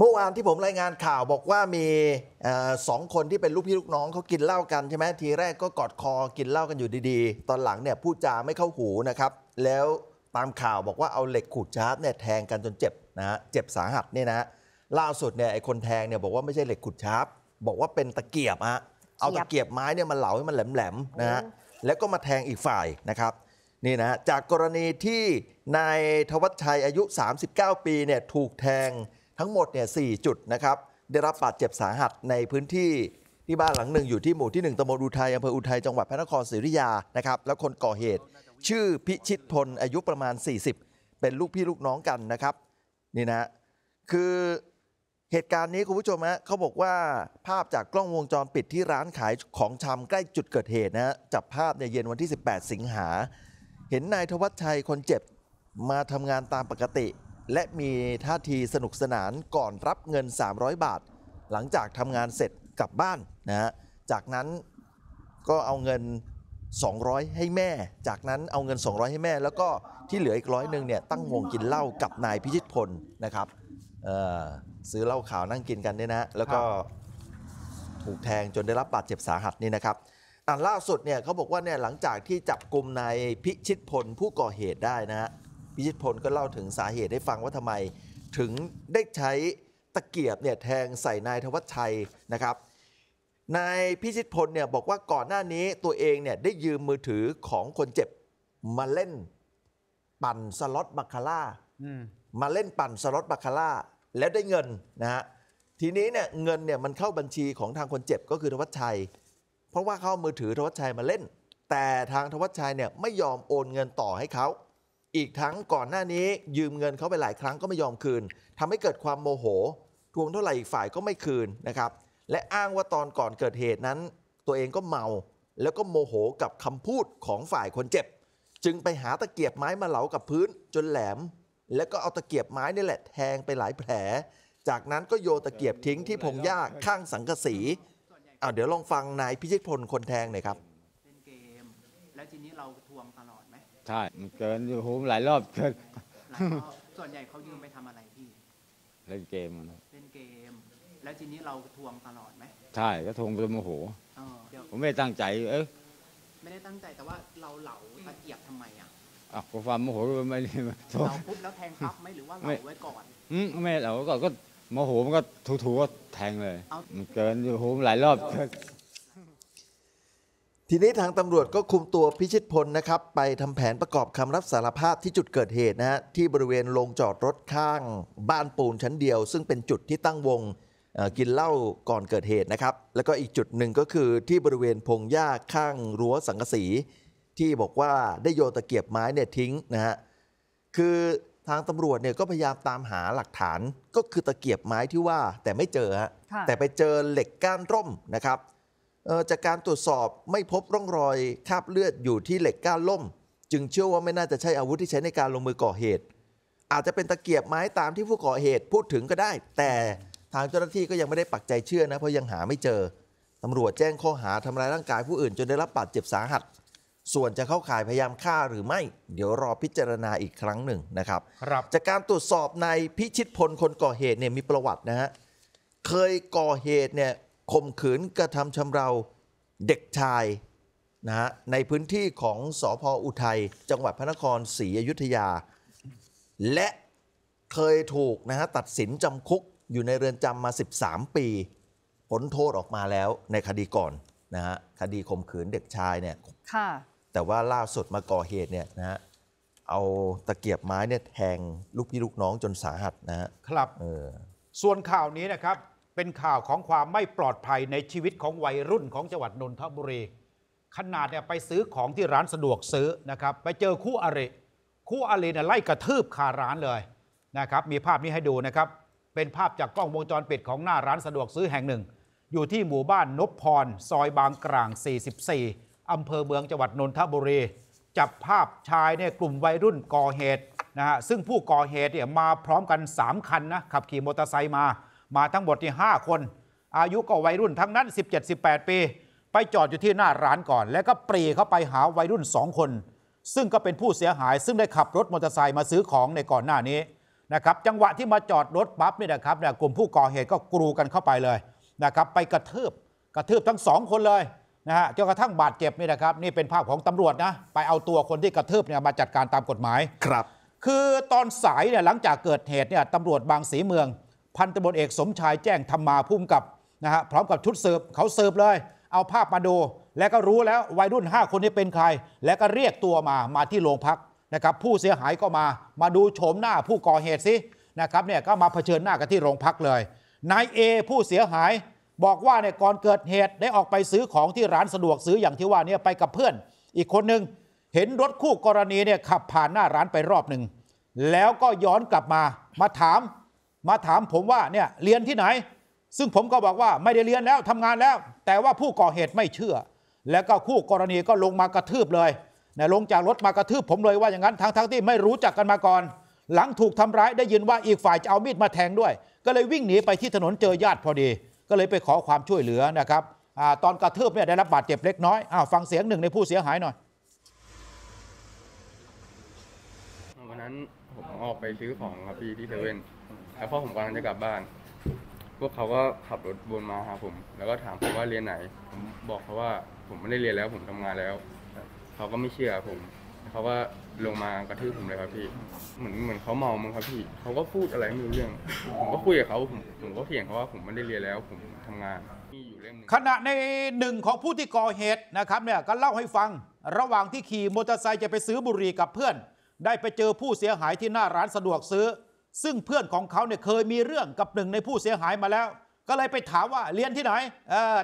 เมื่อวานที่ผมรายงานข่าวบอกว่ามีสองคนที่เป็นลูกพี่ลูกน้องเขากินเหล้ากันใช่ไหมทีแรกก็กอดคอกินเหล้ากันอยู่ดีๆ ตอนหลังเนี่ยพูดจาไม่เข้าหูนะครับแล้วตามข่าวบอกว่าเอาเหล็กขูดชาร์ปเนี่ยแทงกันจนเจ็บนะฮะเจ็บสาหัสเนี่ยนะล่าสุดเนี่ยไอ้คนแทงเนี่ยบอกว่าไม่ใช่เหล็กขูดชาร์ปบอกว่าเป็นตะเกียบฮะเอาตะเกียบไม้เนี่ยมาเหลาให้มันแหลมๆนะฮะแล้วก็มาแทงอีกฝ่ายนะครับนี่นะจากกรณีที่นายทวัชชัยอายุ 39 ปีเนี่ยถูกแทงทั้งหมดเนี่ยสจุดนะครับได้รับบาดเจ็บสาหัสในพื้นที่ที่บ้านหลังหนึ่ง อยู่ที่หมู่ที่1ตำบลอุทัยอำเภออุทัยจังหวัดพระนครศรีอยุธยานะครับแล้วคนก่อเหตุชื่อพิชิตพลอายุประมาณ 40 เป็นลูกพี่ลูกน้องกันนะครับนี่นะ คือ เหตุการณ์นี้ คุณผู้ชมฮะเขาบอกว่าภาพจากกล้องวงจรปิดที่ร้านขายของชำใกล้จุดเกิดเหตุนะจับภาพในเย็นวันที่ 18 สิงหาเห็นนายทวัชชัยคนเจ็บมาทำงานตามปกติและมีท่าทีสนุกสนานก่อนรับเงิน 300 บาท หลังจากทำงานเสร็จกลับบ้านนะฮะจากนั้นก็เอาเงิน 200 ให้แม่ จากนั้นเอาเงิน 200 ให้แม่ แล้วก็ที่เหลืออีกร้อยหนึ่งเนี่ยตั้งวงกินเหล้ากับนายพิชิตพลนะครับซื้อเหล้าขาวนั่งกินกันเนี่ยนะแล้วก็ถูกแทงจนได้รับบาดเจ็บสาหัสนี่นะครับอันล่าสุดเนี่ยเขาบอกว่าเนี่ยหลังจากที่จับกลุ่มนายพิชิตพลผู้ก่อเหตุได้นะฮะพิชิตพลก็เล่าถึงสาเหตุ ให้ฟังว่าทำไม ถึงได้ใช้ตะเกียบเนี่ยแทงใส่นายธวัชชัยนะครับ นายพิชิตพลเนี่ยบอกว่าก่อนหน้านี้ตัวเองเนี่ยได้ยืมมือถือของคนเจ็บ มาเล่น ปั่นสล็อตบาคาร่ามาเล่นปั่นสล็อตบาคาร่าแล้วได้เงินนะฮะทีนี้เนี่ยเงินเนี่ยมันเข้าบัญชีของทางคนเจ็บก็คือธวัชชัย เพราะว่าเข้ามือถือธวัชชัยมาเล่น แต่ทางธวัชชัยเนี่ยไม่ยอมโอนเงินต่อให้เขาอีกทั้งก่อนหน้านี้ยืมเงินเขาไปหลายครั้งก็ไม่ยอมคืน ทำให้เกิดความโมโห ทวงเท่าไหร่อีกฝ่ายก็ไม่คืนนะครับ และอ้างว่าตอนก่อนเกิดเหตุนั้น ตัวเองก็เมาแล้วก็โมโหกับคำพูดของฝ่ายคนเจ็บ จึงไปหาตะเกียบไม้มาเหลากับพื้น จนแหลม แล้วก็เอาตะเกียบไม้นี่แหละแทงไปหลายแผล จากนั้นก็โยตะเกียบทิ้งที่พงหญ้าข้างสังกสีเอาเดี๋ยวลองฟังนายพิชิตพลคนแทงหน่อยครับเล่นเกมแล้วทีนี้เราทวงตลอดใช่เกินอยู่โหหลายรอบเกินส่วนใหญ่เขายืมไปทำอะไรพี่ เล่นเกมเล่นเกม แล้วทีนี้เราทวงตลอดไหมใช่ก็ทวงไปโมโหอเดี๋ยวผมไม่ตั้งใจ เอ๊ะไม่ได้ตั้งใจแต่ว่าเราเหลาตะเกียบทำไมอ่ะอ่ะผมความโมโหไม่เราปุ๊บแล้วแทงทับไหมหรือว่าเราไว้ก่อน อืมไม่เราก็ก็โมโหมันก็ถูๆก็แทงเลยเมันเกินอยู่โหหลายรอบเกินทีนี้ทางตำรวจก็คุมตัวพิชิตพลนะครับ ไปทำแผนประกอบคำรับสารภาพที่จุดเกิดเหตุนะฮะที่บริเวณโรงจอดรถข้างบ้านปูนชั้นเดียว ซึ่งเป็นจุดที่ตั้งวงกินเหล้าก่อนเกิดเหตุนะครับ แล้วก็อีกจุดหนึ่งก็คือที่บริเวณพงหญ้าข้าง รั้วสังกสี ที่บอกว่าได้โยนตะเกียบไม้เนี่ยทิ้งนะฮะคือทางตำรวจเนี่ยก็พยายามตามหาหลักฐานก็คือตะเกียบไม้ที่ว่าแต่ไม่เจอฮะแต่ไปเจอเหล็กก้านร่มนะครับจากการตรวจสอบไม่พบร่องรอยคราบเลือดอยู่ที่เหล็กก้านล่ม จึงเชื่อว่าไม่น่าจะใช่อาวุธที่ใช้ในการลงมือก่อเหตุ อาจจะเป็นตะเกียบไม้ตามที่ผู้ก่อเหตุพูดถึงก็ได้ แต่ทางเจ้าหน้าที่ก็ยังไม่ได้ปักใจเชื่อนะเพราะยังหาไม่เจอตำรวจแจ้งข้อหาทำร้ายร่างกายผู้อื่น จนได้รับบาดเจ็บสาหัสส่วนจะเข้าข่ายพยายามฆ่าหรือไม่ เดี๋ยวรอพิจารณาอีกครั้งหนึ่งนะครับรบจากการตรวจสอบในพิชิตพลคนก่อเหตุเนี่ยมีประวัตินะฮะเคยก่อเหตุเนี่ยข่มขืนกระทำชำเราเด็กชายนะฮะในพื้นที่ของสอพออุทัย จังหวัดพระนครศรีอยุธยา และเคยถูกนะฮะตัดสินจำคุกอยู่ในเรือนจำมา 13 ปีผลโทษออกมาแล้วในคดีก่อนนะฮะคดีข่มขืนเด็กชายเนี่ยค่ะแต่ว่าล่าสุดมาก่อเหตุเนี่ยนะฮะเอาตะเกียบไม้เนี่ยแทงลูกพี่ลูกน้องจนสาหัสนะฮะครับเออส่วนข่าวนี้นะครับเป็นข่าวของความไม่ปลอดภัยในชีวิตของวัยรุ่นของจังหวัดนนทบุรีขนาดเนี่ยไปซื้อของที่ร้านสะดวกซื้อนะครับไปเจอคู่อริคู่อริเนี่ยไล่กระทืบคาร้านเลยนะครับมีภาพนี้ให้ดูนะครับ เป็นภาพจากกล้องวงจรปิดของหน้าร้านสะดวกซื้อแห่งหนึ่ง อยู่ที่หมู่บ้านนบพร ซอยบางกลาง 44 อำเภอเมืองจังหวัดนนทบุรีจับภาพชายเนี่ยกลุ่มวัยรุ่นก่อเหตุนะฮะซึ่งผู้ก่อเหตุเนี่ยมาพร้อมกัน 3คันนะขับขี่มอเตอร์ไซค์มามาทั้งหมดที่5คน อายุ ก็วัยรุ่นทั้งนั้น 17-18 ปี ไปจอดอยู่ที่หน้าร้านก่อน แล้วก็ปรีเข้าไปหาวัยรุ่น 2 คน ซึ่งก็เป็นผู้เสียหาย ซึ่งได้ขับรถมอเตอร์ไซค์มาซื้อของในก่อนหน้านี้นะครับจังหวะที่มาจอดรถปั๊บนี่นะครับเนี่ยกลุ่มผู้ก่อเหตุก็กรูกันเข้าไปเลยนะครับไปกระทืบกระทืบทั้งสองคนเลยนะฮะจนกระทั่งบาดเจ็บนี่นะครับนี่เป็นภาพของตำรวจนะไปเอาตัวคนที่กระทืบเนี่ยมาจัดการตามกฎหมายครับคือตอนสายเนี่ยหลังจากเกิดเหตุเนี่ยตำรวจบางสีเมืองพันตำรวจเอกสมชายแจ้งธรรมาพุ่มกับนะฮะพร้อมกับชุดเสิร์ฟเขาเสิร์ฟเลย เอาภาพมาดูและก็รู้แล้ววัยรุ่น5คนนี้เป็นใครและก็เรียกตัวมามาที่โรงพักนะครับผู้เสียหายก็มามาดูโฉมหน้าผู้ก่อเหตุสินะครับเนี่ยก็มาเผชิญหน้ากันที่โรงพักเลยนายเอผู้เสียหายบอกว่าเนี่ยก่อนเกิดเหตุได้ออกไปซื้อของที่ร้านสะดวกซื้ออย่างที่ว่าเนี่ยไปกับเพื่อน อีกคนหนึ่งเห็นรถคู่กรณีเนี่ยขับผ่านหน้าร้านไปรอบหนึ่งแล้วก็ย้อนกลับมามาถามมาถามผมว่าเนี่ยเรียนที่ไหน ซึ่งผมก็บอกว่าไม่ได้เรียนแล้วทำงานแล้ว แต่ว่าผู้ก่อเหตุไม่เชื่อ แล้วก็คู่กรณีก็ลงมากระทืบเลยนะลงจากรถมากระทืบผมเลยว่าอย่างนั้นทั้งทั้งที่ไม่รู้จักกันมาก่อน หลังถูกทำร้ายได้ยินว่าอีกฝ่ายจะเอามีดมาแทงด้วย ก็เลยวิ่งหนีไปที่ถนนเจอญาติพอดี ก็เลยไปขอความช่วยเหลือนะครับอตอนกระทืบเนี่ยได้รับบาดเจ็บเล็กน้อยอ้าวฟังเสียงหนึ่งในผู้เสียหายหน่อยวันนั้นผมออกไปซื้อของครับพี่ที่เซเว่นแล้วพอผมกำลังจะกลับบ้าน พวกเขาก็ขับรถวนมาหาผม แล้วก็ถามผมว่าเรียนไหน ผมบอกเขาว่าผมไม่ได้เรียนแล้ว ผมทำงานแล้ว เขาก็ไม่เชื่อผม เขาว่าลงมากระทืบผมเลยครับพี่ เหมือนเหมือนเขาเมามั้งครับพี่ เขาก็พูดอะไรไม่รู้เรื่อง ผมก็คุยกับเขาผมผมก็เถียงเขาว่าผมไม่ได้เรียนแล้ว ผมทำงาน ขณะในหนึ่งของผู้ที่ก่อเหตุนะครับเนี่ย ก็เล่าให้ฟังระหว่างที่ขี่มอเตอร์ไซค์จะไปซื้อบุหรี่กับเพื่อน ได้ไปเจอผู้เสียหายที่หน้าร้านสะดวกซื้อซึ่งเพื่อนของเขาเนี่ยเคยมีเรื่องกับหนึ่งในผู้เสียหายมาแล้ว ก็เลยไปถามว่าเรียนที่ไหน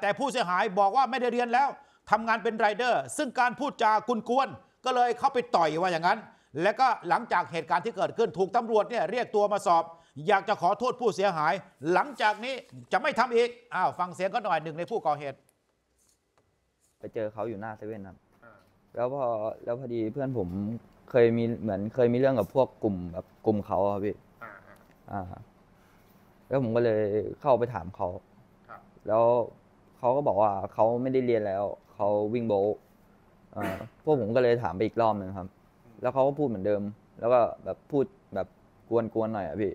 แต่ผู้เสียหายบอกว่าไม่ได้เรียนแล้วทำงานเป็นไรเดอร์ ซึ่งการพูดจากุนกวนก็เลยเข้าไปต่อยว่าอย่างนั้น และก็หลังจากเหตุการณ์ที่เกิดขึ้นถูกตำรวจเนี่ยเรียกตัวมาสอบ อยากจะขอโทษผู้เสียหาย หลังจากนี้จะไม่ทำอีกอ้าวฟังเสียงก็หน่อยหนึ่งในผู้ก่อเหตุไปเจอเขาอยู่หน้าเซเว่นครับ แล้วพอแล้วพอดีเพื่อนผมเคยมีเหมือนเคยมีเรื่องกับพวกกลุ่มแบบกลุ่มเขาครับพี่อ่าแล้วผมก็เลยเข้าไปถามเขา แล้วเขาก็บอกว่าเขาไม่ได้เรียนแล้ว เขาวิ่งโบว์พวกผมก็เลยถามไปอีกรอบหนึ่งครับ แล้วเขาก็พูดเหมือนเดิม แล้วก็แบบพูดแบบกวนๆหน่อยอ่ะพี่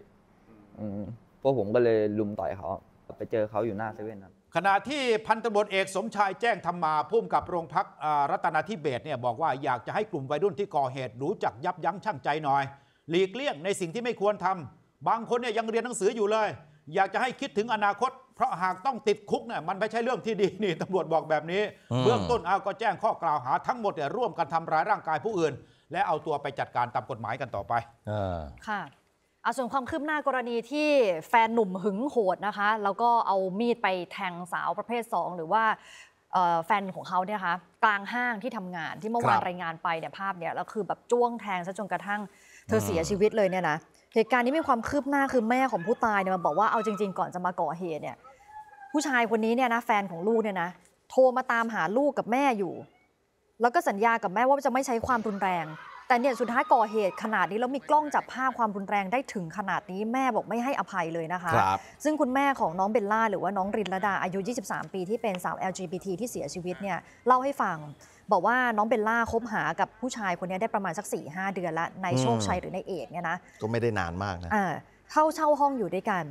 พวกผมก็เลยลุมต่อยเขาไปเจอเขาอยู่หน้าเซเว่นครับขณะที่พันตำรวจเอกสมชายแจ้งธรรมาพุ่มกับโรงพักรัตนาธิเบศเนี่ย บอกว่าอยากจะให้กลุ่มวัยรุ่นที่ก่อเหตุรู้จักยับยั้งชั่งใจหน่อย หลีกเลี่ยงในสิ่งที่ไม่ควรทำบางคนเนี่ยยังเรียนหนังสืออยู่เลย อยากจะให้คิดถึงอนาคต เพราะหากต้องติดคุกเนี่ยมันไม่ใช่เรื่องที่ดีนี่ ตำรวจบอกแบบนี้เบื้องต้นเอาก็แจ้งข้อกล่าวหาทั้งหมดเนี่ยร่วมกันทำร้ายร่างกายผู้อื่น และเอาตัวไปจัดการตามกฎหมายกันต่อไปค่ะอาส่วนความคืบหน้ากรณีที่แฟนหนุ่มหึงโหดนะคะแล้วก็เอามีดไปแทงสาวประเภท2หรือว่าแฟนของเขาเนี่ยคะกลางห้างที่ทำงานที่เมื่อวานรายงานไปเนี่ยภาพเนี่ยแล้วคือแบบจ้วงแทงซะจนกระทั่งเธอเสียชีวิตเลยเนี่ยนะเหตุการณ์นี้มีความคืบหน้า คือแม่ของผู้ตายเนี่ยมาบอกว่าเอาจริง ๆ ก่อนจะมาก่อเหตุเนี่ยผู้ชายคนนี้เนี่ยนะ แฟนของลูกเนี่ยนะ โทรมาตามหาลูกกับแม่อยู่ แล้วก็สัญญากับแม่ว่าจะไม่ใช้ความรุนแรงแต่เนี่ยสุดท้ายก่อเหตุขนาดนี้แล้วมีกล้องจับภาพความรุนแรงได้ถึงขนาดนี้แม่บอกไม่ให้อภัยเลยนะคะคซึ่งคุณแม่ของน้องเบลล่าหรือว่าน้องรินระดาอายุ 23 ปีที่เป็นสาว LGBT ที่เสียชีวิตเนี่ยเล่าให้ฟังบอกว่าน้องเบลล่าคบหากับผู้ชาย คนนี้ได้ประมาณสัก 4-5 เดือนละ ในโชคชัยหรือในเอกเนี่ยนะ ก็ไม่ได้นานมากนะเข้าเช่าห้องอยู่ด้วยกัน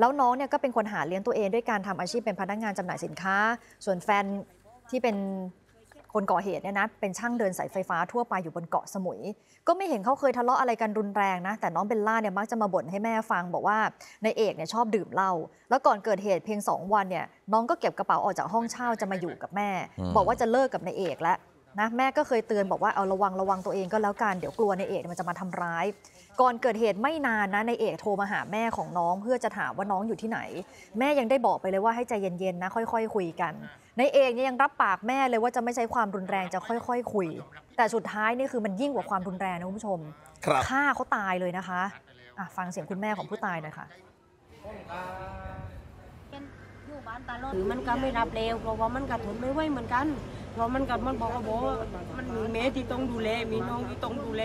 แล้วน้องเนี่ยก็เป็นคนหาเลี้ยงตัวเองด้วยการทำอาชีพเป็นพนักงานจำหน่ายสินค้า ส่วนแฟนที่เป็นคนก่อเหตุเนี่ยนะเป็นช่างเดินสายไฟฟ้าทั่วไปอยู่บนเกาะสมุย ก็ไม่เห็นเขาเคยทะเลาะอะไรกันรุนแรงนะ แต่น้องเบลล่าเนี่ยมักจะมาบ่นให้แม่ฟัง บอกว่าในเอกเนี่ยชอบดื่มเหล้าแล้วก่อนเกิดเหตุเพียง 2 วันเนี่ยน้องก็เก็บกระเป๋าออกจากห้องเช่าจะมาอยู่กับแม่ บอกว่าจะเลิกกับในเอกแล้วนะแม่ก็เคยเตือนบอกว่าเอาระวังระวังตัวเองก็แล้วกัน เดี๋ยวกลัวในเอกมันจะมาทำร้าย ก่อนเกิดเหตุไม่นานนะในเอกโทรมาหาแม่ของน้องเพื่อจะถามว่าน้องอยู่ที่ไหน แม่ยังได้บอกไปเลยว่าให้ใจเย็นๆนะค่อยๆ คุยกัน ในเอกเนี่ยยังรับปากแม่เลยว่าจะไม่ใช้ความรุนแรงจะค่อยๆ คุย แต่สุดท้ายนี่คือมันยิ่งกว่าความรุนแรงนะคุณผู้ชมฆ่าเขาตายเลยนะคะฟังเสียงคุณแม่ของผู้ตายหน่อยค่ะรือมันก็ไม่รับเร็วเพราะว่ามันกระทนไม่ไหวเหมือนกันพราะมันกับมันบอกว่าบอกว่ามันมีแม่ที่ต้องดูแล มีน้องที่ต้องดูแล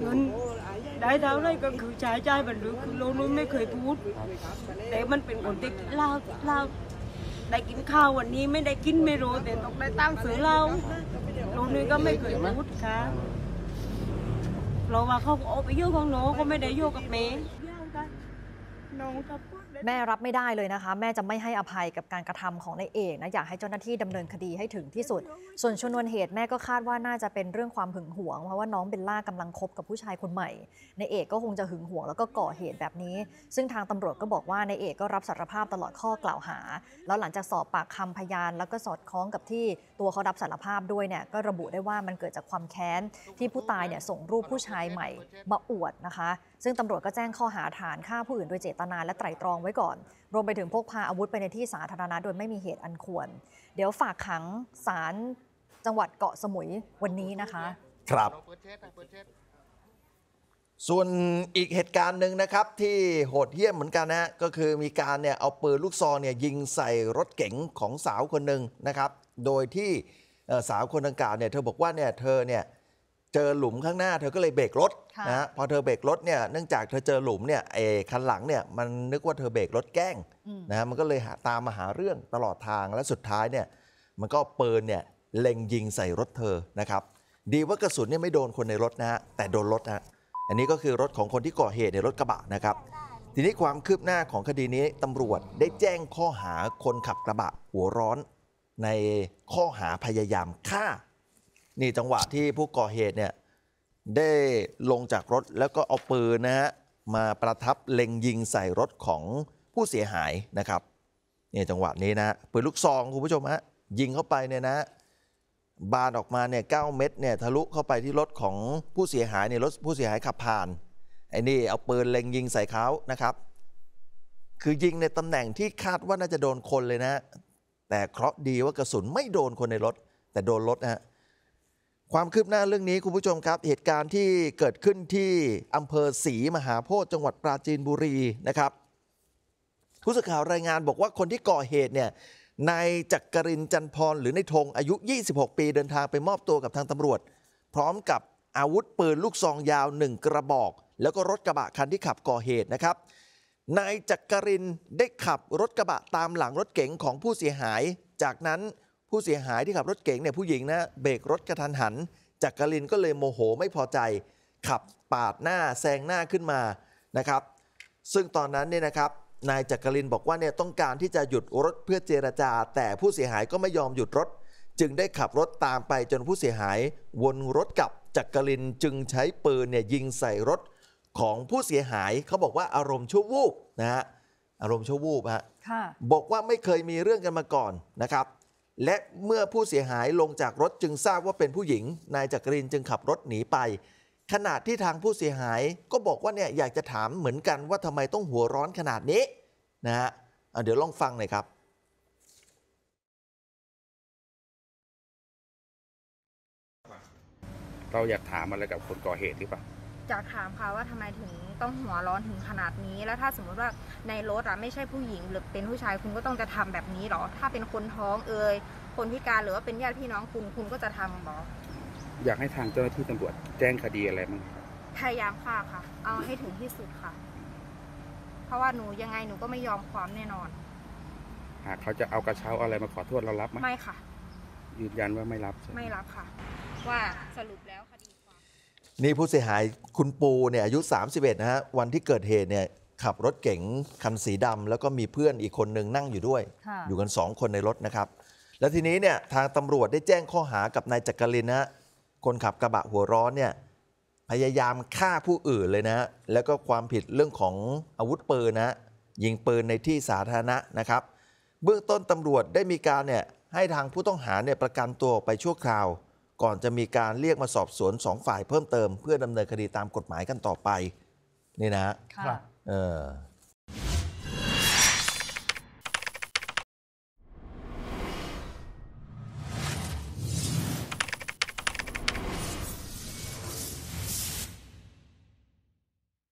เงินได้เท่าไรก็คือใช้จ่ายบันรึกคือโลนุ้นไม่เคยพูด แต่มันเป็นคนที่เล่าเล่าได้กินข้าววันนี้ไม่ได้กินไม่รู้แต่ต้องได้ตั้งสื้อเ่าโลนุ้นก็ไม่เคยพูดค่ะเราว่าเขาออกไปโยกของโนก็ไม่ได้โยกกับเมย์แม่รับไม่ได้เลยนะคะแม่จะไม่ให้อภัยกับการกระทำของนายเอกนะอยากให้เจ้าหน้าที่ดำเนินคดีให้ถึงที่สุด ส่วนชนวนเหตุแม่ก็คาดว่าน่าจะเป็นเรื่องความหึงหวง เพราะว่าน้องเบลล่ากำลังคบกับผู้ชายคนใหม่นายเอกก็คงจะหึงหวงแล้วก็ก่อเหตุแบบนี้ ซึ่งทางตำรวจก็บอกว่านายเอกก็รับสารภาพตลอดข้อกล่าวหาแล้วหลังจากสอบปากคำพยานแล้วก็สอดคล้องกับที่ตัวเขารับสารภาพด้วยเนี่ยก็ระบุได้ว่ามันเกิดจากความแค้นที่ผู้ตายเนี่ยส่งรูปผู้ชายใหม่มาอวดนะคะ ซึ่งตำรวจก็แจ้งข้อหาฐานฆ่าผู้อื่นโดยเจตนาและไตรตรองไว้ก่อน รวมไปถึงพกพาอาวุธไปในที่สาธารณะ โดยไม่มีเหตุอันควร เดี๋ยวฝากขังศาลจังหวัดเกาะสมุยวันนี้นะคะ ครับ ส่วนอีกเหตุการณ์หนึ่งนะครับ ที่โหดเหี้ยมเหมือนกันนะก็คือมีการเนี่ยเอาปืนลูกซองเนี่ย ยิงใส่รถเก๋งของสาวคนหนึ่งนะครับโดยที่สาวคนดังกล่าวเนี่ย เธอบอกว่าเนี่ยเธอเนี่ยเจอหลุมข้างหน้าเธอก็เลยเบรกรถนะพอเธอเบรกรถเนี่ยเนื่องจากเธอเจอหลุมเนี่ยไอ้คันหลังเนี่ยมันนึกว่าเธอเบรกรถแกล้งนะฮะมันก็เลยตามมาหาเรื่องตลอดทางและสุดท้ายเนี่ยมันก็เปินเนี่ยเล็งยิงใส่รถเธอนะครับดีว่ากระสุนเนี่ยไม่โดนคนในรถนะฮะแต่โดนรถนะอันนี้ก็คือรถของคนที่ก่อเหตุในรถกระบะนะครับทีนี้ความคืบหน้าของคดีนี้ตำรวจได้แจ้งข้อหาคนขับกระบะหัวร้อนในข้อหาพยายามฆ่านี่จังหวะที่ผู้ก่อเหตุเนี่ยได้ลงจากรถแล้วก็เอาปืนนะฮะมาประทับเล็งยิงใส่รถของผู้เสียหายนะครับนี่จังหวะนี้นะปืนลูกซองคุณผู้ชมฮะยิงเข้าไปเนี่ยนะบานออกมาเนี่ยเเม็ดเนี่ยทะลุเข้าไปที่รถของผู้เสียหายเนี่ยรถผู้เสียหายขับผ่านไอ้นี่เอาปืนเล็งยิงใส่เขานะครับ คือยิงในตำแหน่งที่คาดว่าน่าจะโดนคนเลยนะแต่เคราะห์ดีว่ากระสุนไม่โดนคนในรถแต่โดนรถนะฮะความคืบหน้าเรื่องนี้ คุณผู้ชมครับเหตุการณ์ที่เกิดขึ้นที่อำเภอศรีมหาโพธิจังหวัดปราจีนบุรีนะครับ ผู้สื่อข่าวรายงานบอกว่าคนที่ก่อเหตุเนี่ยนายจักรินจันพรหรือในธงอายุ 26 ปีเดินทางไปมอบตัวกับทางตำรวจ พร้อมกับอาวุธปืนลูกซองยาวหนึ่งกระบอก แล้วก็รถกระบะคันที่ขับก่อเหตุนะครับนายจักรินได้ขับรถกระบะตามหลังรถเก๋งของผู้เสียหาย จากนั้นผู้เสียหายที่ขับรถเก๋งเนี่ยผู้หญิงนะ เบรกรถกระทันหันจักรินก็เลยโมโหไม่พอใจขับปาดหน้าแซงหน้าขึ้นมานะครับ ซึ่งตอนนั้นเนี่ยนะครับ นายจักรินบอกว่าเนี่ยต้องการที่จะหยุดรถเพื่อเจรจา แต่ผู้เสียหายก็ไม่ยอมหยุดรถ จึงได้ขับรถตามไปจนผู้เสียหายวนรถกลับจักรินจึงใช้ปืนเนี่ยยิงใส่รถของผู้เสียหายเขาบอกว่าอารมณ์ชั่ววูบนะฮะอารมณ์ชั่ววูบฮะบอกว่าไม่เคยมีเรื่องกันมาก่อนนะครับและเมื่อผู้เสียหายลงจากรถจึงทราบว่าเป็นผู้หญิง นายจักรินจึงขับรถหนีไปขณะที่ทางผู้เสียหายก็บอกว่าเนี่ยอยากจะถามเหมือนกันว่าทำไมต้องหัวร้อนขนาดนี้นะฮะเดี๋ยวลองฟังหน่อยครับ เราอยากถามอะไรกับคนก่อเหตุหรือเปล่าจะถามค่ะว่าทำไมถึงต้องหัวร้อนถึงขนาดนี้แล้วถ้าสมมุติว่าในรถอะไม่ใช่ผู้หญิงหรือเป็นผู้ชายคุณก็ต้องจะทำแบบนี้หรอ ถ้าเป็นคนท้องเอ่ยคนพิการหรือว่าเป็นญาติพี่น้องคุณคุณก็จะทำหรออยากให้ทางเจ้าหน้าที่ตำรวจแจ้งคดีอะไรมั้งพยายามฆ่าค่ะ เอาให้ถึงที่สุดค่ะ เพราะว่าหนูยังไงหนูก็ไม่ยอมความแน่นอนหากเขาจะเอากระเช้าอะไรมาขอโทษเรารับไหมไม่ค่ะยืนยันว่าไม่รับไม่รับค่ะ ว่าสรุปแล้วค่ะนี่ผู้เสียหายคุณปูเนี่ยอายุ 31 นะฮะวันที่เกิดเหตุเนี่ยขับรถเก๋งคันสีดำแล้วก็มีเพื่อนอีกคนนึงนั่งอยู่ด้วย อยู่กัน 2 คนในรถนะครับ แล้วทีนี้เนี่ยทางตำรวจได้แจ้งข้อหากับนายจักรินนะ คนขับกระบะหัวร้อนเนี่ยพยายามฆ่าผู้อื่นเลยนะ แล้วก็ความผิดเรื่องของอาวุธปืนนะยิงปืนในที่สาธารณะนะครับ เบื้องต้นตำรวจได้มีการเนี่ยให้ทางผู้ต้องหาเนี่ยประกันตัวไปชั่วคราวก่อนจะมีการเรียกมาสอบสวนสองฝ่ายเพิ่มเติม เพื่อดำเนินคดีตามกฎหมายกันต่อไป นี่นะฮะค่ะเออ